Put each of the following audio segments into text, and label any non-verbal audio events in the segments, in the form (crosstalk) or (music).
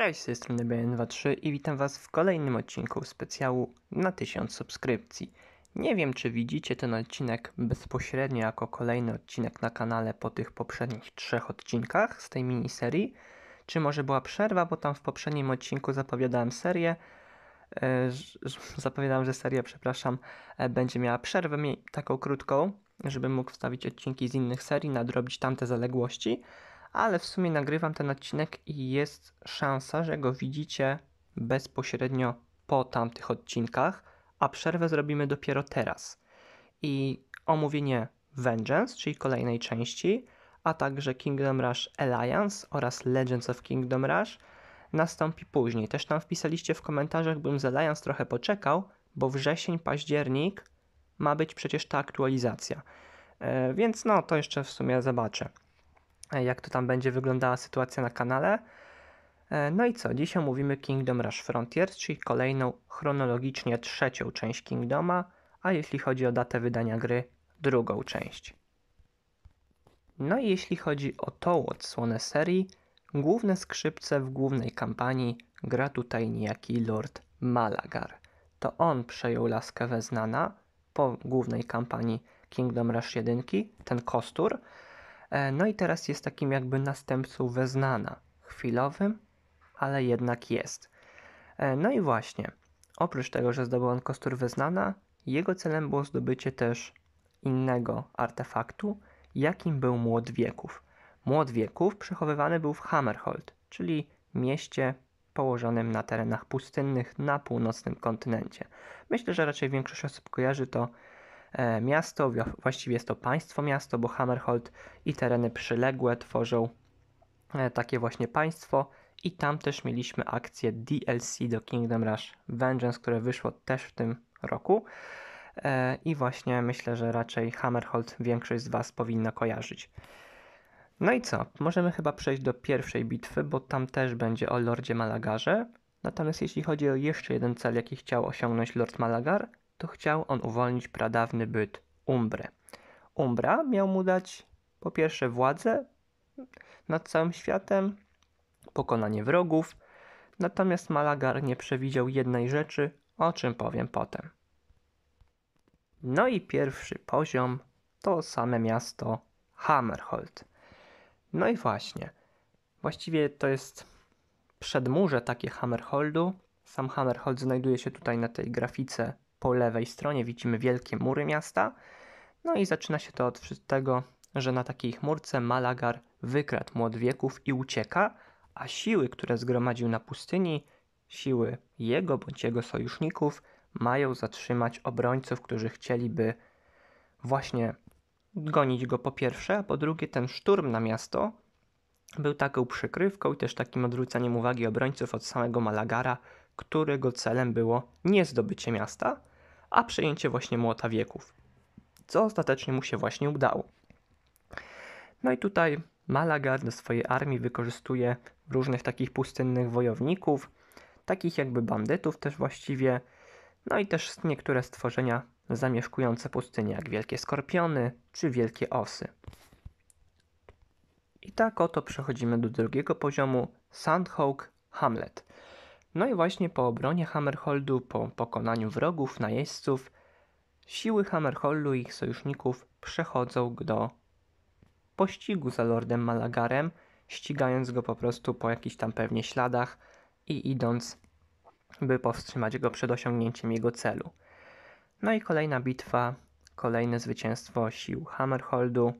Cześć, z tej strony BN23 i witam Was w kolejnym odcinku specjału na 1000 subskrypcji. Nie wiem, czy widzicie ten odcinek bezpośrednio jako kolejny odcinek na kanale po tych poprzednich trzech odcinkach z tej miniserii, czy może była przerwa, bo tam w poprzednim odcinku zapowiadałem serię, e, zapowiadałem, że seria, przepraszam, e, będzie miała przerwę taką krótką, żebym mógł wstawić odcinki z innych serii, nadrobić tamte zaległości, ale w sumie nagrywam ten odcinek i jest szansa, że go widzicie bezpośrednio po tamtych odcinkach, a przerwę zrobimy dopiero teraz. I omówienie Vengeance, czyli kolejnej części, a także Kingdom Rush Alliance oraz Legends of Kingdom Rush nastąpi później. Też tam wpisaliście w komentarzach, bym z Alliance trochę poczekał, bo wrzesień, październik ma być przecież ta aktualizacja. E, więc no, to jeszcze w sumie zobaczę jak to tam będzie wyglądała sytuacja na kanale. E, no i co, dzisiaj mówimy Kingdom Rush Frontiers, czyli kolejną chronologicznie trzecią część Kingdoma, a jeśli chodzi o datę wydania gry, drugą część. No i jeśli chodzi o tą odsłonę serii, główne skrzypce w głównej kampanii gra tutaj niejaki Lord Malagar. To on przejął laskę Weznana po głównej kampanii Kingdom Rush 1, ten kostur, E, no i teraz jest takim jakby następcą Weznana. Chwilowym, ale jednak jest. E, no i właśnie, oprócz tego, że zdobył on kostur Weznana, jego celem było zdobycie też innego artefaktu, jakim był Młod Wieków. Młod Wieków przechowywany był w Hammerhold, czyli mieście położonym na terenach pustynnych na północnym kontynencie. Myślę, że raczej większość osób kojarzy to E, miasto, właściwie jest to państwo miasto, bo Hammerhold i tereny przyległe tworzą e, takie właśnie państwo. I tam też mieliśmy akcję DLC do Kingdom Rush Vengeance, które wyszło też w tym roku. E, I właśnie myślę, że raczej Hammerhold większość z Was powinna kojarzyć. No i co? Możemy chyba przejść do pierwszej bitwy, bo tam też będzie o Lordzie Malagarze. Natomiast jeśli chodzi o jeszcze jeden cel, jaki chciał osiągnąć Lord Malagar, to chciał on uwolnić pradawny byt Umbrę. Umbra miał mu dać po pierwsze władzę nad całym światem, pokonanie wrogów, natomiast Malagar nie przewidział jednej rzeczy, o czym powiem potem. No i pierwszy poziom to same miasto Hammerhold. No i właśnie, właściwie to jest przedmurze takie Hammerholdu. Sam Hammerhold znajduje się tutaj na tej grafice po lewej stronie widzimy wielkie mury miasta. No i zaczyna się to od tego, że na takiej chmurce Malagar wykradł młot wieków i ucieka, a siły, które zgromadził na pustyni, siły jego bądź jego sojuszników, mają zatrzymać obrońców, którzy chcieliby właśnie gonić go po pierwsze, a po drugie ten szturm na miasto był taką przykrywką i też takim odwróceniem uwagi obrońców od samego Malagara, którego celem było nie zdobycie miasta, a przejęcie właśnie młota wieków, co ostatecznie mu się właśnie udało. No i tutaj Malagar do swojej armii wykorzystuje różnych takich pustynnych wojowników, takich jakby bandytów też właściwie, no i też niektóre stworzenia zamieszkujące pustynię, jak wielkie skorpiony czy wielkie osy. I tak oto przechodzimy do drugiego poziomu Sandhawk Hamlet. No i właśnie po obronie Hammerholdu, po pokonaniu wrogów, najeźdźców, siły Hammerholdu i ich sojuszników przechodzą do pościgu za Lordem Malagarem, ścigając go po prostu po jakichś tam pewnie śladach i idąc, by powstrzymać go przed osiągnięciem jego celu. No i kolejna bitwa, kolejne zwycięstwo sił Hammerholdu,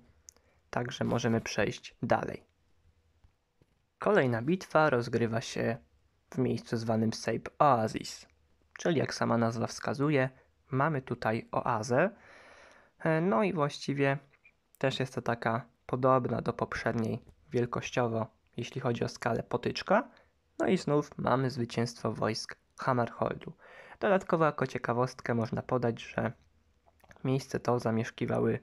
także możemy przejść dalej. Kolejna bitwa rozgrywa się w miejscu zwanym Sape Oasis. Czyli jak sama nazwa wskazuje, mamy tutaj oazę. E, no i właściwie też jest to taka podobna do poprzedniej wielkościowo, jeśli chodzi o skalę potyczka. No i znów mamy zwycięstwo wojsk Hammerholdu. Dodatkowo jako ciekawostkę można podać, że miejsce to zamieszkiwały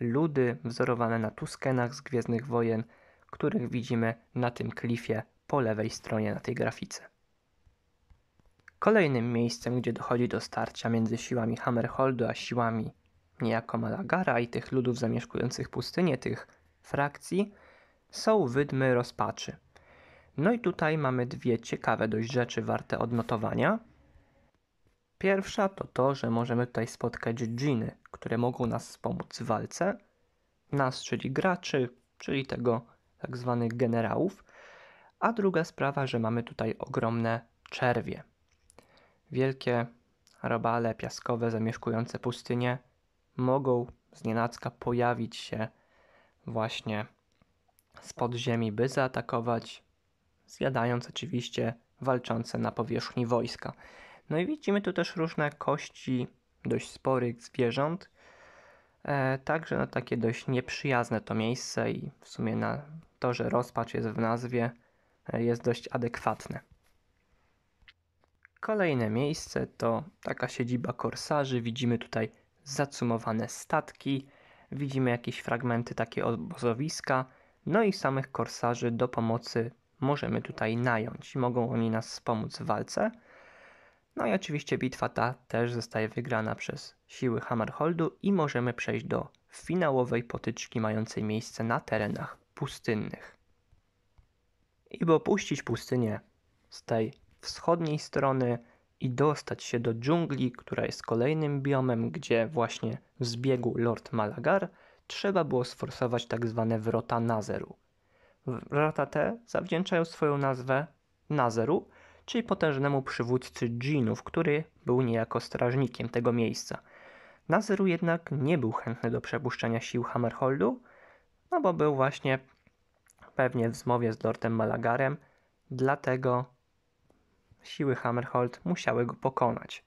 ludy wzorowane na Tuskenach z Gwiezdnych Wojen, których widzimy na tym klifie po lewej stronie na tej grafice. Kolejnym miejscem, gdzie dochodzi do starcia między siłami Hammerholdu a siłami niejako Malagara i tych ludów zamieszkujących pustynię, tych frakcji, są wydmy rozpaczy. No i tutaj mamy dwie ciekawe dość rzeczy warte odnotowania. Pierwsza to to, że możemy tutaj spotkać dżiny, które mogą nas wspomóc w walce. Nas, czyli graczy, czyli tego tak zwanych generałów. A druga sprawa, że mamy tutaj ogromne czerwie. Wielkie robale piaskowe zamieszkujące pustynię mogą znienacka pojawić się właśnie spod ziemi, by zaatakować, zjadając oczywiście walczące na powierzchni wojska. No i widzimy tu też różne kości dość sporych zwierząt, e, także na no, takie dość nieprzyjazne to miejsce i w sumie na to, że rozpacz jest w nazwie, jest dość adekwatne. Kolejne miejsce to taka siedziba korsarzy. Widzimy tutaj zacumowane statki, widzimy jakieś fragmenty takie obozowiska, no i samych korsarzy do pomocy możemy tutaj nająć. Mogą oni nas wspomóc w walce. No i oczywiście bitwa ta też zostaje wygrana przez siły Hammerholdu i możemy przejść do finałowej potyczki mającej miejsce na terenach pustynnych i by opuścić pustynię z tej wschodniej strony i dostać się do dżungli, która jest kolejnym biomem, gdzie właśnie w zbiegu Lord Malagar trzeba było sforsować tak zwane wrota Nazeru. Wrota te zawdzięczają swoją nazwę Nazeru, czyli potężnemu przywódcy dżinów, który był niejako strażnikiem tego miejsca. Nazeru jednak nie był chętny do przepuszczenia sił Hammerholdu, no bo był właśnie pewnie w zmowie z Lordem Malagarem, dlatego siły Hammerhold musiały go pokonać.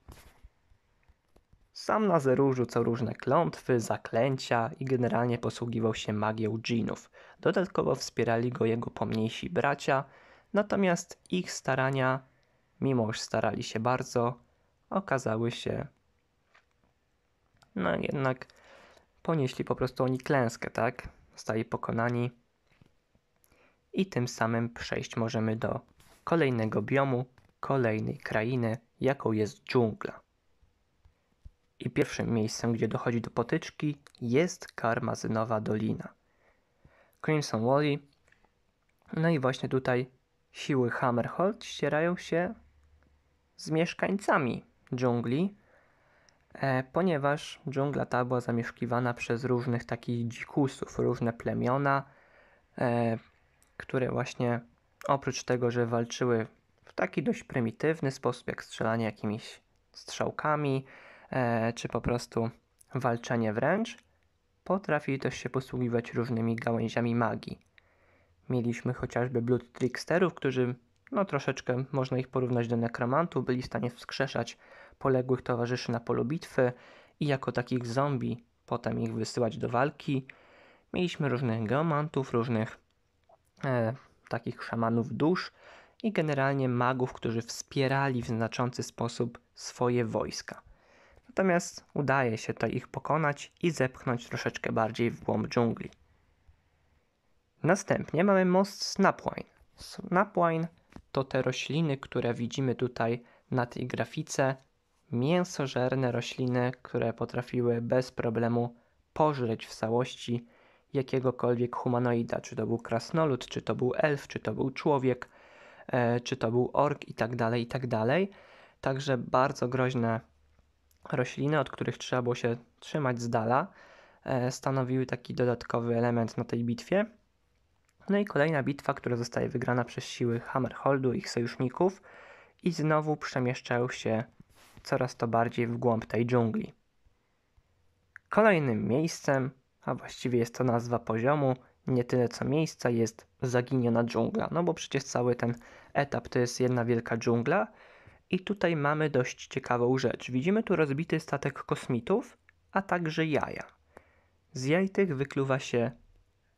Sam Nazeru rzucał różne klątwy, zaklęcia i generalnie posługiwał się magią dżinów. Dodatkowo wspierali go jego pomniejsi bracia, natomiast ich starania, mimo że starali się bardzo, okazały się no jednak ponieśli po prostu oni klęskę, tak? Zostali pokonani i tym samym przejść możemy do kolejnego biomu, kolejnej krainy, jaką jest dżungla. I pierwszym miejscem, gdzie dochodzi do potyczki, jest karmazynowa dolina. Crimson Wally, No i właśnie tutaj siły Hammerhold ścierają się z mieszkańcami dżungli, e, ponieważ dżungla ta była zamieszkiwana przez różnych takich dzikusów, różne plemiona, e, które właśnie oprócz tego, że walczyły w taki dość prymitywny sposób, jak strzelanie jakimiś strzałkami, e, czy po prostu walczenie wręcz, potrafili też się posługiwać różnymi gałęziami magii. Mieliśmy chociażby Blood Tricksterów, którzy, no troszeczkę można ich porównać do nekromantów, byli w stanie wskrzeszać poległych towarzyszy na polu bitwy i jako takich zombie potem ich wysyłać do walki. Mieliśmy różnych geomantów, różnych e, takich szamanów dusz i generalnie magów, którzy wspierali w znaczący sposób swoje wojska. Natomiast udaje się to ich pokonać i zepchnąć troszeczkę bardziej w głąb dżungli. Następnie mamy most Snapwine. Snapwine to te rośliny, które widzimy tutaj na tej grafice. Mięsożerne rośliny, które potrafiły bez problemu pożreć w całości jakiegokolwiek humanoida, czy to był krasnolud, czy to był elf, czy to był człowiek, e, czy to był ork i tak dalej, i tak dalej. Także bardzo groźne rośliny, od których trzeba było się trzymać z dala, e, stanowiły taki dodatkowy element na tej bitwie. No i kolejna bitwa, która zostaje wygrana przez siły Hammerholdu i ich sojuszników i znowu przemieszczają się coraz to bardziej w głąb tej dżungli. Kolejnym miejscem a właściwie jest to nazwa poziomu, nie tyle co miejsca, jest zaginiona dżungla. No bo przecież cały ten etap to jest jedna wielka dżungla. I tutaj mamy dość ciekawą rzecz. Widzimy tu rozbity statek kosmitów, a także jaja. Z jaj tych wykluwa się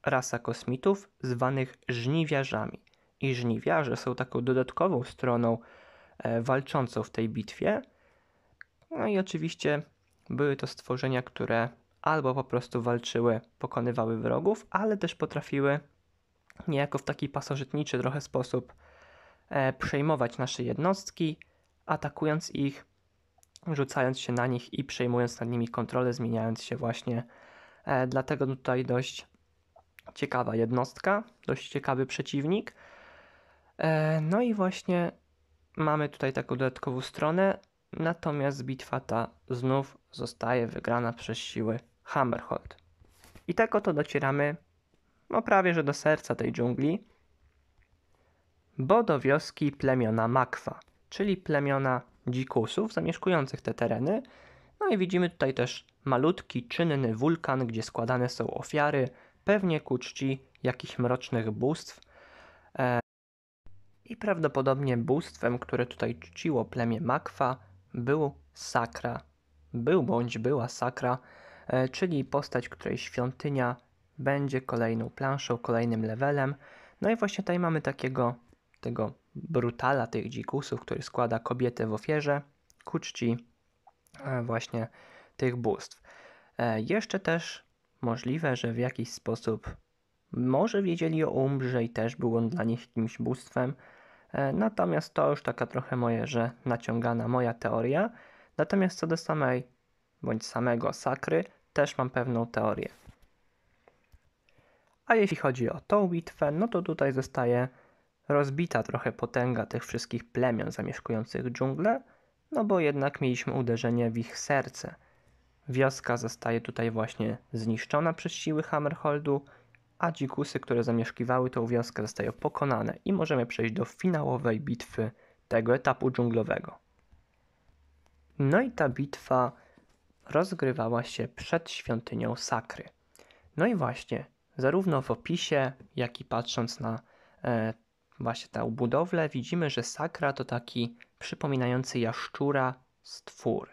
rasa kosmitów zwanych żniwiarzami. I żniwiarze są taką dodatkową stroną e, walczącą w tej bitwie. No i oczywiście były to stworzenia, które albo po prostu walczyły, pokonywały wrogów, ale też potrafiły niejako w taki pasożytniczy trochę sposób e, przejmować nasze jednostki, atakując ich, rzucając się na nich i przejmując nad nimi kontrolę, zmieniając się właśnie. E, dlatego tutaj dość ciekawa jednostka, dość ciekawy przeciwnik. E, no i właśnie mamy tutaj taką dodatkową stronę, natomiast bitwa ta znów zostaje wygrana przez siły Hammerhold. I tak oto docieramy no prawie że do serca tej dżungli, bo do wioski plemiona Makwa, czyli plemiona dzikusów zamieszkujących te tereny. No i widzimy tutaj też malutki, czynny wulkan, gdzie składane są ofiary, pewnie ku czci jakichś mrocznych bóstw. E... I prawdopodobnie bóstwem, które tutaj czciło plemię Makwa, był Sakra. Był bądź była Sakra, E, czyli postać, której świątynia będzie kolejną planszą, kolejnym levelem. No i właśnie tutaj mamy takiego tego brutala tych dzikusów, który składa kobietę w ofierze ku czci e, właśnie tych bóstw. E, jeszcze też możliwe, że w jakiś sposób może wiedzieli o Umbrze i też był on dla nich jakimś bóstwem. Natomiast to już taka trochę moje, że naciągana moja teoria. Natomiast co do samej bądź samego Sakry, też mam pewną teorię. A jeśli chodzi o tą bitwę, no to tutaj zostaje rozbita trochę potęga tych wszystkich plemion zamieszkujących dżunglę, no bo jednak mieliśmy uderzenie w ich serce. Wioska zostaje tutaj właśnie zniszczona przez siły Hammerholdu, a dzikusy, które zamieszkiwały tą wioskę, zostają pokonane i możemy przejść do finałowej bitwy tego etapu dżunglowego. No i ta bitwa rozgrywała się przed świątynią Sakry. No i właśnie, zarówno w opisie, jak i patrząc na e, właśnie tę budowlę, widzimy, że Sakra to taki przypominający jaszczura stwór.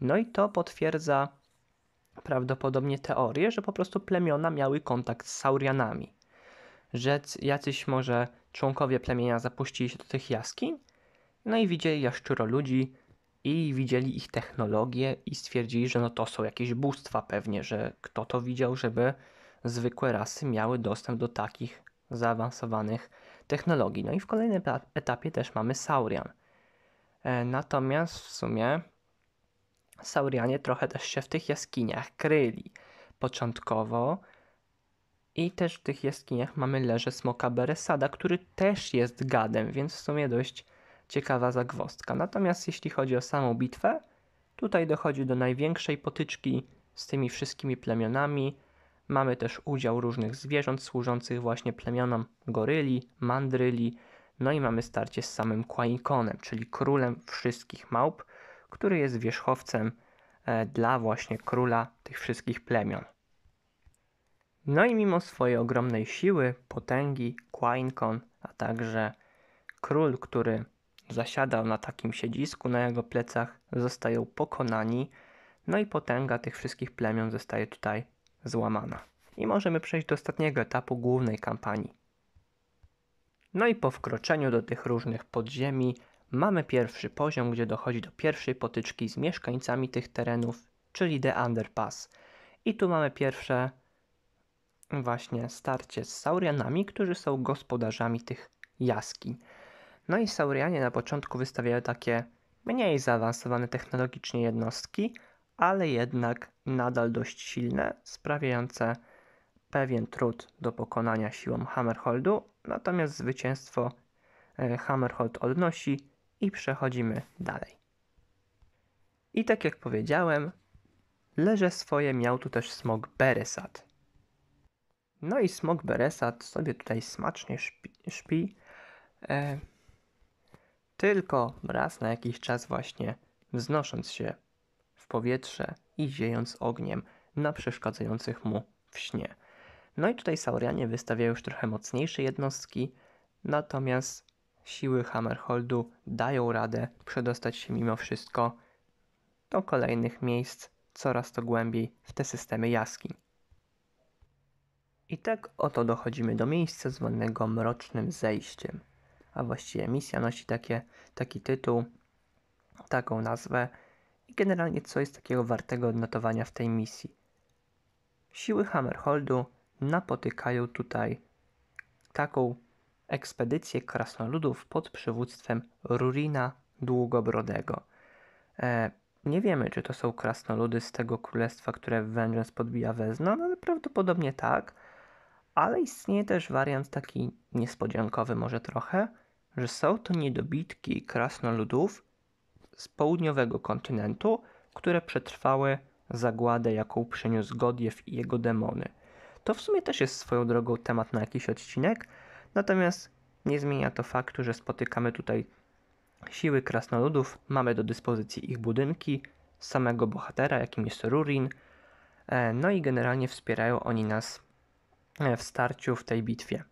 No i to potwierdza prawdopodobnie teorię, że po prostu plemiona miały kontakt z Saurianami. Że jacyś może członkowie plemienia zapuścili się do tych jaskiń, no i widzieli jaszczuro ludzi, i widzieli ich technologię i stwierdzili, że no to są jakieś bóstwa pewnie, że kto to widział, żeby zwykłe rasy miały dostęp do takich zaawansowanych technologii. No i w kolejnym etapie też mamy Saurian. E, natomiast w sumie Saurianie trochę też się w tych jaskiniach kryli początkowo. I też w tych jaskiniach mamy leże smoka Beresada, który też jest gadem, więc w sumie dość ciekawa zagwostka. Natomiast jeśli chodzi o samą bitwę, tutaj dochodzi do największej potyczki z tymi wszystkimi plemionami. Mamy też udział różnych zwierząt służących właśnie plemionom goryli, mandryli, no i mamy starcie z samym Quaikonem, czyli królem wszystkich małp, który jest wierzchowcem e, dla właśnie króla tych wszystkich plemion. No i mimo swojej ogromnej siły, potęgi, Quainkon, a także król, który zasiadał na takim siedzisku, na jego plecach zostają pokonani, no i potęga tych wszystkich plemion zostaje tutaj złamana. I możemy przejść do ostatniego etapu głównej kampanii. No i po wkroczeniu do tych różnych podziemi mamy pierwszy poziom, gdzie dochodzi do pierwszej potyczki z mieszkańcami tych terenów, czyli The Underpass. I tu mamy pierwsze właśnie starcie z Saurianami, którzy są gospodarzami tych jaskiń. No i Saurianie na początku wystawiały takie mniej zaawansowane technologicznie jednostki, ale jednak nadal dość silne, sprawiające pewien trud do pokonania siłą Hammerholdu, natomiast zwycięstwo e, Hammerhold odnosi i przechodzimy dalej. I tak jak powiedziałem, leże swoje miał tu też smog Beresat. No i smog Beresat sobie tutaj smacznie szpi, szpi e, tylko raz na jakiś czas właśnie wznosząc się w powietrze i ziejąc ogniem na przeszkadzających mu w śnie. No i tutaj Saurianie wystawiają już trochę mocniejsze jednostki, natomiast siły Hammerholdu dają radę przedostać się mimo wszystko do kolejnych miejsc coraz to głębiej w te systemy jaskiń. I tak oto dochodzimy do miejsca zwanego Mrocznym Zejściem – a właściwie misja nosi takie, taki tytuł, taką nazwę i generalnie co jest takiego wartego odnotowania w tej misji. Siły Hammerholdu napotykają tutaj taką ekspedycję krasnoludów pod przywództwem Rurina Długobrodego. E, nie wiemy, czy to są krasnoludy z tego królestwa, które Vengeance podbija Wezna, no ale prawdopodobnie tak. Ale istnieje też wariant taki niespodziankowy może trochę, że są to niedobitki krasnoludów z południowego kontynentu, które przetrwały zagładę, jaką przyniósł Godiew i jego demony. To w sumie też jest swoją drogą temat na jakiś odcinek, natomiast nie zmienia to faktu, że spotykamy tutaj siły krasnoludów, mamy do dyspozycji ich budynki, samego bohatera, jakim jest Rurin, e, no i generalnie wspierają oni nas e, w starciu w tej bitwie.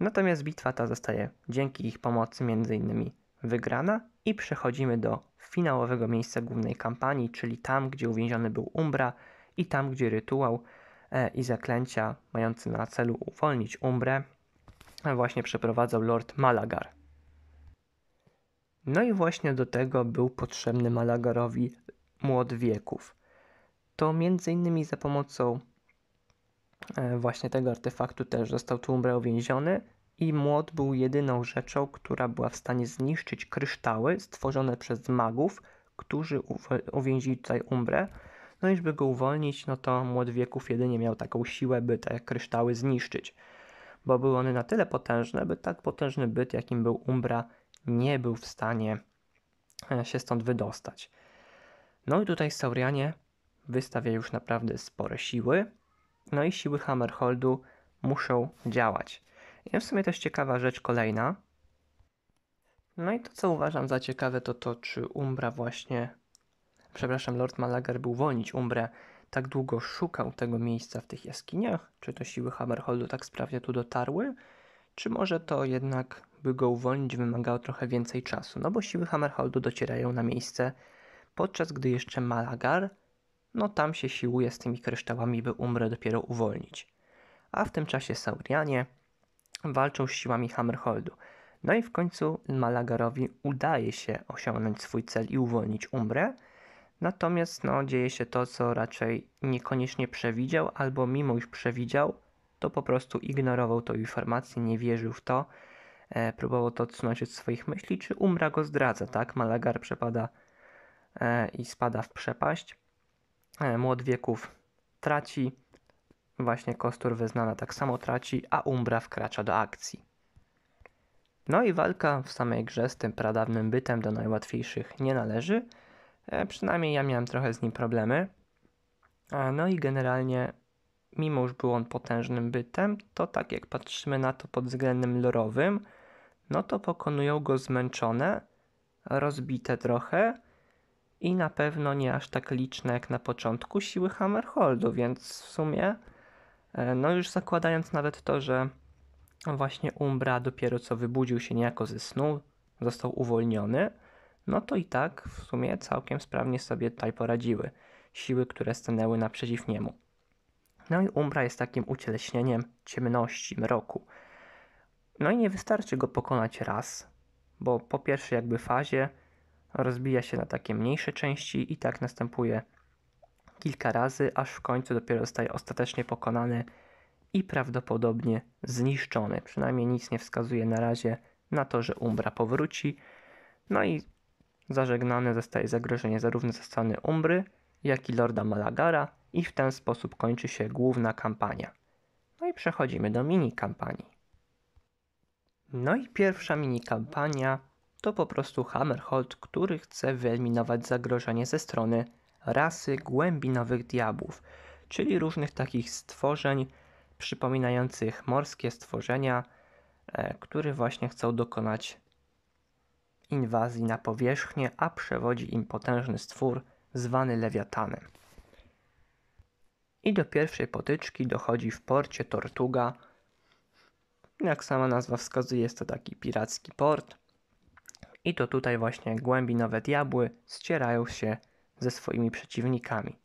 Natomiast bitwa ta zostaje dzięki ich pomocy m.in. wygrana i przechodzimy do finałowego miejsca głównej kampanii, czyli tam, gdzie uwięziony był Umbra i tam, gdzie rytuał e, i zaklęcia mające na celu uwolnić Umbrę e, właśnie przeprowadzał Lord Malagar. No i właśnie do tego był potrzebny Malagarowi młod wieków. To m.in. za pomocą E, właśnie tego artefaktu też został Tłumbre uwięziony i młot był jedyną rzeczą, która była w stanie zniszczyć kryształy stworzone przez magów, którzy uwięzili tutaj Umbrę. No i żeby go uwolnić, no to młot wieków jedynie miał taką siłę, by te kryształy zniszczyć. Bo były one na tyle potężne, by tak potężny byt, jakim był Umbra, nie był w stanie e, się stąd wydostać. No i tutaj Saurianie wystawia już naprawdę spore siły, no i siły Hammerholdu muszą działać. I w sumie też ciekawa rzecz kolejna. No i to, co uważam za ciekawe, to to, czy Umbra właśnie, przepraszam, Lord Malagar był wolnić Umbrę, tak długo szukał tego miejsca w tych jaskiniach? Czy to siły Hammerholdu tak sprawnie tu dotarły? Czy może to jednak, by go uwolnić, wymagało trochę więcej czasu? No bo siły Hammerholdu docierają na miejsce, podczas gdy jeszcze Malagar no tam się siłuje z tymi kryształami, by Umrę dopiero uwolnić. A w tym czasie Saurianie walczą z siłami Hammerholdu. No i w końcu Malagarowi udaje się osiągnąć swój cel i uwolnić Umrę, natomiast no, dzieje się to, co raczej niekoniecznie przewidział, albo mimo iż przewidział, to po prostu ignorował tą informację, nie wierzył w to, e, próbował to odsunąć od swoich myśli, czy Umra go zdradza, tak? Malagar przepada e, i spada w przepaść. E, młot wieków traci, właśnie Kostur wyznana tak samo traci, a Umbra wkracza do akcji. No i walka w samej grze z tym pradawnym bytem do najłatwiejszych nie należy. E, przynajmniej ja miałem trochę z nim problemy. E, no i generalnie, mimo że był on potężnym bytem, to tak jak patrzymy na to pod względem lorowym, no to pokonują go zmęczone, rozbite trochę, i na pewno nie aż tak liczne jak na początku siły Hammerholdu, więc w sumie, e, no już zakładając nawet to, że właśnie Umbra dopiero co wybudził się niejako ze snu, został uwolniony, no to i tak w sumie całkiem sprawnie sobie tutaj poradziły siły, które stanęły naprzeciw niemu. No i Umbra jest takim ucieleśnieniem ciemności, mroku. No i nie wystarczy go pokonać raz, bo po pierwszej jakby fazie rozbija się na takie mniejsze części i tak następuje kilka razy, aż w końcu dopiero zostaje ostatecznie pokonany i prawdopodobnie zniszczony. Przynajmniej nic nie wskazuje na razie na to, że Umbra powróci. No i zażegnane zostaje zagrożenie zarówno ze strony Umbry, jak i Lorda Malagara i w ten sposób kończy się główna kampania. No i przechodzimy do mini kampanii. No i pierwsza mini kampania to po prostu Hammerhold, który chce wyeliminować zagrożenie ze strony rasy głębinowych diabłów, czyli różnych takich stworzeń przypominających morskie stworzenia, e, które właśnie chcą dokonać inwazji na powierzchnię, a przewodzi im potężny stwór zwany lewiatanem. I do pierwszej potyczki dochodzi w porcie Tortuga. Jak sama nazwa wskazuje, jest to taki piracki port, i to tutaj właśnie głębi nowe diabły ścierają się ze swoimi przeciwnikami.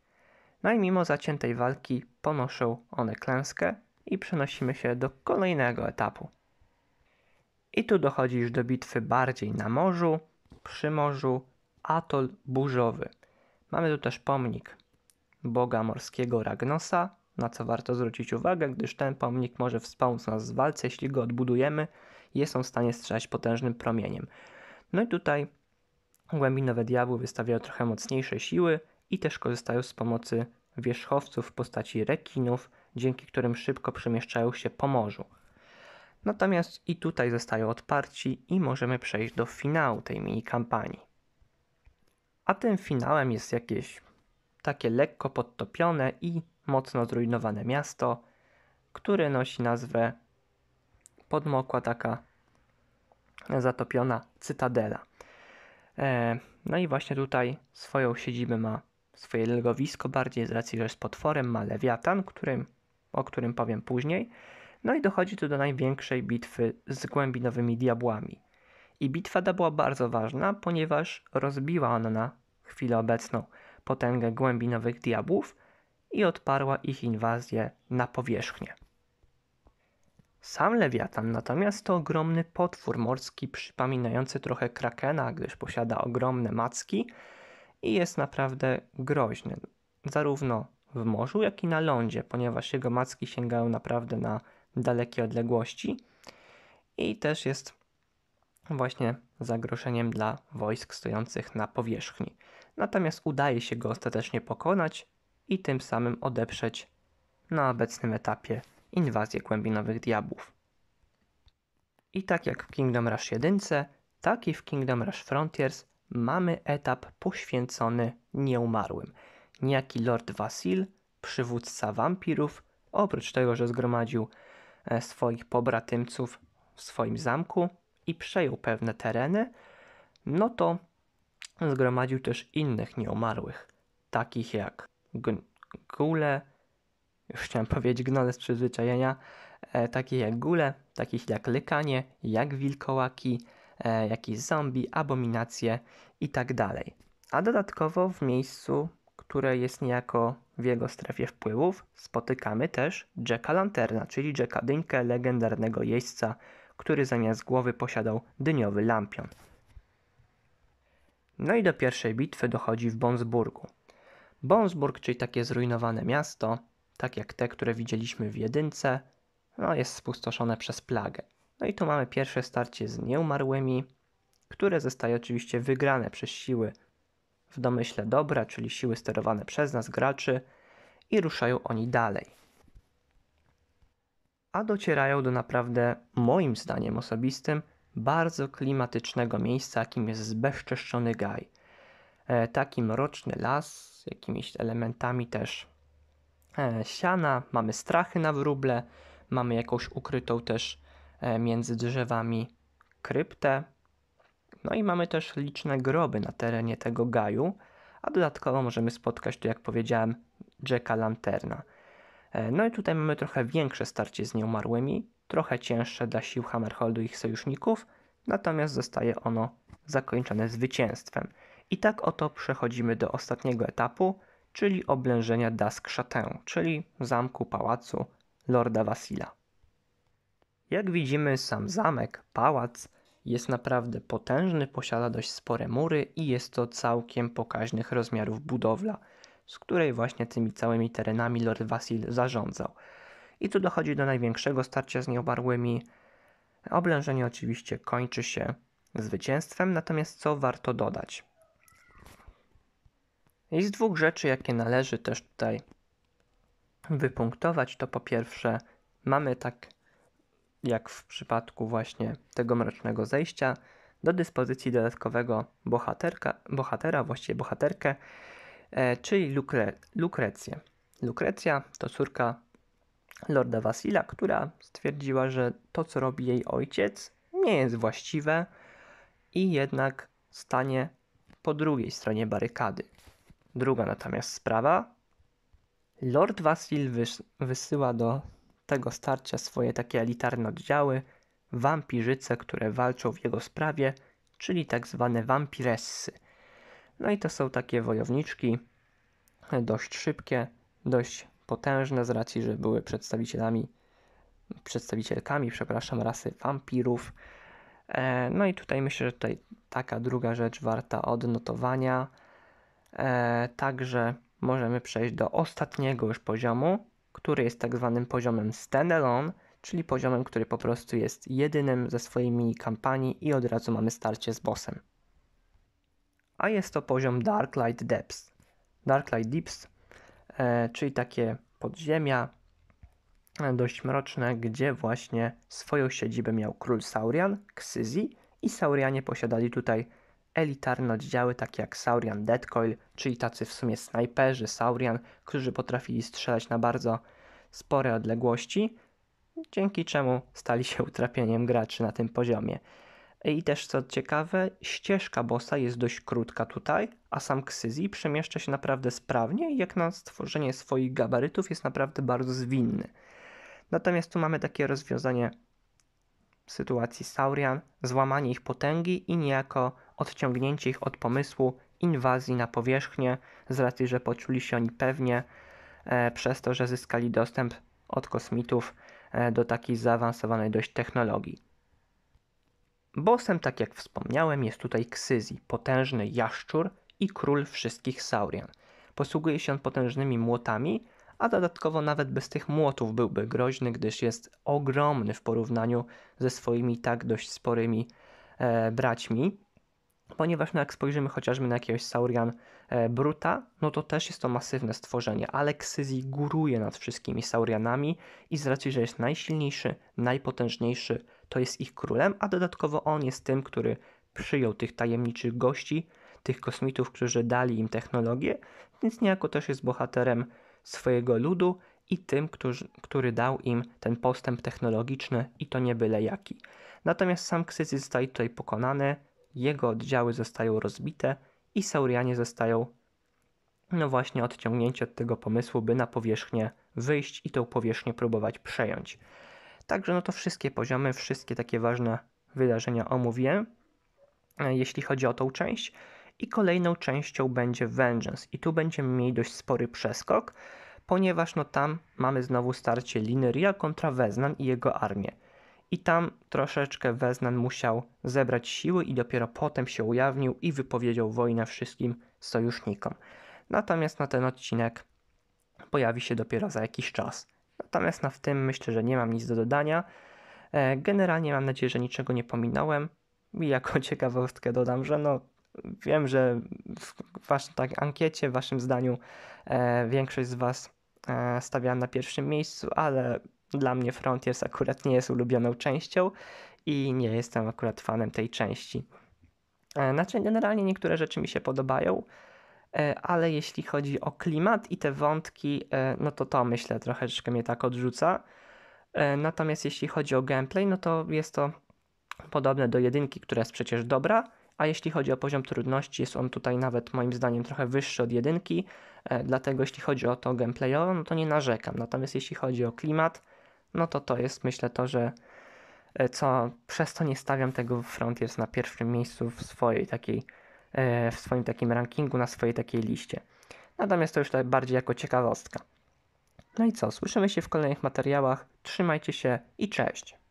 No i mimo zaciętej walki ponoszą one klęskę i przenosimy się do kolejnego etapu. I tu dochodzi już do bitwy bardziej na morzu, przy morzu, atol burzowy. Mamy tu też pomnik boga morskiego Ragnosa, na co warto zwrócić uwagę, gdyż ten pomnik może wspomóc nas w walce, jeśli go odbudujemy, jest on w stanie strzelać potężnym promieniem. No i tutaj głębinowe diabły wystawiają trochę mocniejsze siły i też korzystają z pomocy wierzchowców w postaci rekinów, dzięki którym szybko przemieszczają się po morzu. Natomiast i tutaj zostają odparci i możemy przejść do finału tej mini kampanii. A tym finałem jest jakieś takie lekko podtopione i mocno zrujnowane miasto, które nosi nazwę Podmokła taka zatopiona cytadela. E, no i właśnie tutaj swoją siedzibę ma swoje legowisko, bardziej z racji, że jest potworem, ma lewiatan, którym, o którym powiem później. No i dochodzi tu do największej bitwy z głębinowymi diabłami. I bitwa ta była bardzo ważna, ponieważ rozbiła ona na chwilę obecną potęgę głębinowych diabłów i odparła ich inwazję na powierzchnię. Sam lewiatan natomiast to ogromny potwór morski przypominający trochę krakena, gdyż posiada ogromne macki i jest naprawdę groźny, zarówno w morzu, jak i na lądzie, ponieważ jego macki sięgają naprawdę na dalekie odległości i też jest właśnie zagrożeniem dla wojsk stojących na powierzchni. Natomiast udaje się go ostatecznie pokonać i tym samym odeprzeć na obecnym etapie inwazję kłębinowych diabłów. I tak jak w Kingdom Rush 1, tak i w Kingdom Rush Frontiers mamy etap poświęcony nieumarłym. Niejaki Lord Vasil, przywódca wampirów, oprócz tego, że zgromadził e, swoich pobratymców w swoim zamku i przejął pewne tereny, no to zgromadził też innych nieumarłych, takich jak G- Gule, już chciałem powiedzieć gnole z przyzwyczajenia, e, takie jak gule, takich jak lykanie, jak wilkołaki, e, jakieś zombie, abominacje itd. Tak A dodatkowo w miejscu, które jest niejako w jego strefie wpływów, spotykamy też Jacka Lanterna, czyli Jacka Dyńkę, legendarnego jeźdźca, który zamiast głowy posiadał dyniowy lampion. No i do pierwszej bitwy dochodzi w Bonsburgu. Bonsburg, czyli takie zrujnowane miasto, tak jak te, które widzieliśmy w jedynce, no, jest spustoszone przez plagę. No i tu mamy pierwsze starcie z nieumarłymi, które zostaje oczywiście wygrane przez siły w domyśle dobra, czyli siły sterowane przez nas graczy i ruszają oni dalej. A docierają do naprawdę, moim zdaniem osobistym, bardzo klimatycznego miejsca, jakim jest zbezczeszczony gaj. E, taki mroczny las z jakimiś elementami też E, siana, mamy strachy na wróble, mamy jakąś ukrytą też e, między drzewami kryptę. No i mamy też liczne groby na terenie tego gaju, a dodatkowo możemy spotkać tu, jak powiedziałem, Jacka Lanterna. E, no i tutaj mamy trochę większe starcie z nieumarłymi, trochę cięższe dla sił Hammerholdu i ich sojuszników, natomiast zostaje ono zakończone zwycięstwem. I tak oto przechodzimy do ostatniego etapu, czyli oblężenia Dask Chateau, czyli zamku pałacu Lorda Wasila. Jak widzimy, sam zamek, pałac jest naprawdę potężny, posiada dość spore mury i jest to całkiem pokaźnych rozmiarów budowla, z której właśnie tymi całymi terenami Lord Vasil zarządzał. I tu dochodzi do największego starcia z nieobarłymi. Oblężenie oczywiście kończy się zwycięstwem, natomiast co warto dodać? I z dwóch rzeczy, jakie należy też tutaj wypunktować, to po pierwsze mamy tak jak w przypadku właśnie tego mrocznego zejścia, do dyspozycji dodatkowego bohaterka, bohatera, właściwie bohaterkę, e, czyli Lukre, Lukrecję. Lukrecja to córka lorda Wasila, która stwierdziła, że to, co robi jej ojciec, nie jest właściwe i jednak stanie po drugiej stronie barykady. Druga natomiast sprawa. Lord Vasil wys wysyła do tego starcia swoje takie elitarne oddziały, wampirzyce, które walczą w jego sprawie, czyli tak zwane wampiressy. No i to są takie wojowniczki, dość szybkie, dość potężne z racji, że były przedstawicielami, przedstawicielkami, przepraszam, rasy wampirów. E, no i tutaj myślę, że tutaj taka druga rzecz warta odnotowania. E, także możemy przejść do ostatniego już poziomu, który jest tak zwanym poziomem standalone, czyli poziomem, który po prostu jest jedynym ze swojej mini kampanii i od razu mamy starcie z bossem. A jest to poziom Dark Light Depths. Dark Light Deeps, e, czyli takie podziemia e, dość mroczne, gdzie właśnie swoją siedzibę miał król Saurian, Ksyzi i Saurianie posiadali tutaj elitarne oddziały takie jak Saurian Deadcoil, czyli tacy w sumie snajperzy Saurian, którzy potrafili strzelać na bardzo spore odległości, dzięki czemu stali się (laughs) utrapieniem graczy na tym poziomie. I też co ciekawe, ścieżka bossa jest dość krótka tutaj, a sam Ksyzi przemieszcza się naprawdę sprawnie i jak na stworzenie swoich gabarytów jest naprawdę bardzo zwinny. Natomiast tu mamy takie rozwiązanie sytuacji Saurian, złamanie ich potęgi i niejako odciągnięcie ich od pomysłu inwazji na powierzchnię, z racji, że poczuli się oni pewnie e, przez to, że zyskali dostęp od kosmitów e, do takiej zaawansowanej dość technologii. Bossem, tak jak wspomniałem, jest tutaj Ksyzi, potężny jaszczur i król wszystkich Saurian. Posługuje się on potężnymi młotami, a dodatkowo nawet bez tych młotów byłby groźny, gdyż jest ogromny w porównaniu ze swoimi tak dość sporymi e, braćmi. Ponieważ no jak spojrzymy chociażby na jakiegoś Saurian e, Bruta, no to też jest to masywne stworzenie, ale Ksyzi góruje nad wszystkimi Saurianami i z racji, że jest najsilniejszy, najpotężniejszy, to jest ich królem, a dodatkowo on jest tym, który przyjął tych tajemniczych gości, tych kosmitów, którzy dali im technologię, więc niejako też jest bohaterem swojego ludu i tym, którzy, który dał im ten postęp technologiczny i to nie byle jaki. Natomiast sam Ksyzy zostaje tutaj pokonany, jego oddziały zostają rozbite i Saurianie zostają no właśnie odciągnięci od tego pomysłu, by na powierzchnię wyjść i tą powierzchnię próbować przejąć. Także no to wszystkie poziomy, wszystkie takie ważne wydarzenia omówię, e, jeśli chodzi o tą część. I kolejną częścią będzie Vengeance. I tu będziemy mieli dość spory przeskok, ponieważ no tam mamy znowu starcie Lineria kontra Weznan i jego armię i tam troszeczkę Weznan musiał zebrać siły i dopiero potem się ujawnił i wypowiedział wojnę wszystkim sojusznikom. Natomiast na ten odcinek pojawi się dopiero za jakiś czas. Natomiast na w tym myślę, że nie mam nic do dodania. E, generalnie mam nadzieję, że niczego nie pominąłem i jako (laughs) ciekawostkę dodam, że no wiem, że w waszym tak, ankiecie, w waszym zdaniu e, większość z was e, stawiała na pierwszym miejscu, ale dla mnie Frontiers akurat nie jest ulubioną częścią i nie jestem akurat fanem tej części. E, znaczy, generalnie niektóre rzeczy mi się podobają, e, ale jeśli chodzi o klimat i te wątki, e, no to to myślę troszeczkę mnie tak odrzuca. Natomiast jeśli chodzi o gameplay, no to jest to podobne do jedynki, która jest przecież dobra, a jeśli chodzi o poziom trudności, jest on tutaj nawet moim zdaniem trochę wyższy od jedynki, dlatego jeśli chodzi o to gameplayowo, no to nie narzekam. Natomiast jeśli chodzi o klimat, no to to jest myślę to, że e, co przez to nie stawiam tego Frontiers na pierwszym miejscu w swojej takiej, e, w swoim takim rankingu, na swojej takiej liście. Natomiast to już tak bardziej jako ciekawostka. No i co, słyszymy się w kolejnych materiałach. Trzymajcie się i cześć.